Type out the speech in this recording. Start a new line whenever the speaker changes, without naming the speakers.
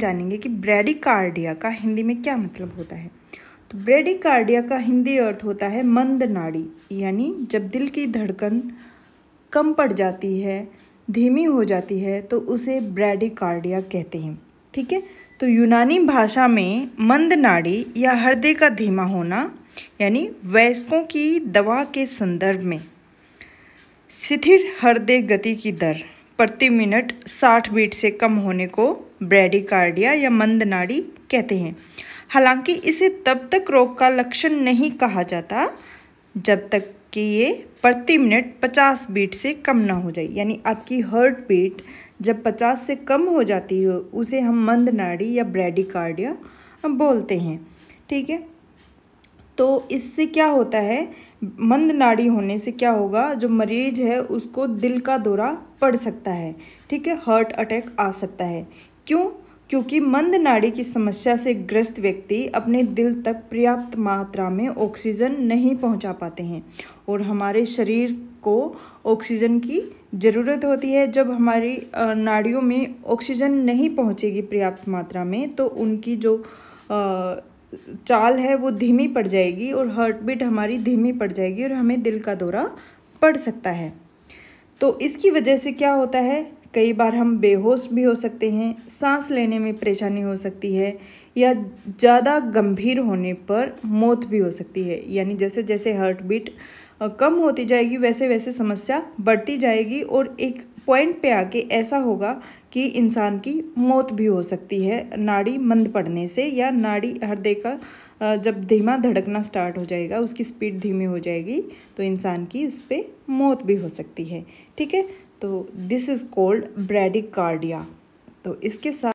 जानेंगे कि ब्रेडिकार्डिया का हिंदी में क्या मतलब होता है तो ब्रेडिकार्डिया का हिंदी अर्थ होता है मंद नाड़ी यानी जब दिल की धड़कन कम पड़ जाती है धीमी हो जाती है तो उसे ब्रेडिकार्डिया कहते हैं ठीक है तो यूनानी भाषा में मंद नाड़ी या हृदय का धीमा होना यानी वयस्कों की दवा के संदर्भ में शिथिर हृदय गति की दर प्रति मिनट 60 बीट से कम होने को ब्रेडिकार्डिया या मंद नाड़ी कहते हैं हालांकि इसे तब तक रोग का लक्षण नहीं कहा जाता जब तक कि ये प्रति मिनट 50 बीट से कम ना हो जाए यानी आपकी हर्ट बीट जब 50 से कम हो जाती हो उसे हम मंद नाड़ी या ब्रेडिकार्डिया बोलते हैं ठीक है तो इससे क्या होता है मंद नाड़ी होने से क्या होगा जो मरीज है उसको दिल का दौरा पड़ सकता है ठीक है हार्ट अटैक आ सकता है क्यों क्योंकि मंद नाड़ी की समस्या से ग्रस्त व्यक्ति अपने दिल तक पर्याप्त मात्रा में ऑक्सीजन नहीं पहुंचा पाते हैं और हमारे शरीर को ऑक्सीजन की ज़रूरत होती है जब हमारी नाड़ियों में ऑक्सीजन नहीं पहुंचेगी पर्याप्त मात्रा में तो उनकी जो चाल है वो धीमी पड़ जाएगी और हार्ट बीट हमारी धीमी पड़ जाएगी और हमें दिल का दौरा पड़ सकता है तो इसकी वजह से क्या होता है कई बार हम बेहोश भी हो सकते हैं सांस लेने में परेशानी हो सकती है या ज़्यादा गंभीर होने पर मौत भी हो सकती है यानी जैसे जैसे हार्ट बीट कम होती जाएगी वैसे वैसे समस्या बढ़ती जाएगी और एक पॉइंट पे आके ऐसा होगा कि इंसान की मौत भी हो सकती है नाड़ी मंद पड़ने से या नाड़ी हृदय का जब धीमा धड़कना स्टार्ट हो जाएगा उसकी स्पीड धीमी हो जाएगी तो इंसान की उस पर मौत भी हो सकती है ठीक है तो दिस इज़ कोल्ड ब्रेडिकार्डिया तो इसके साथ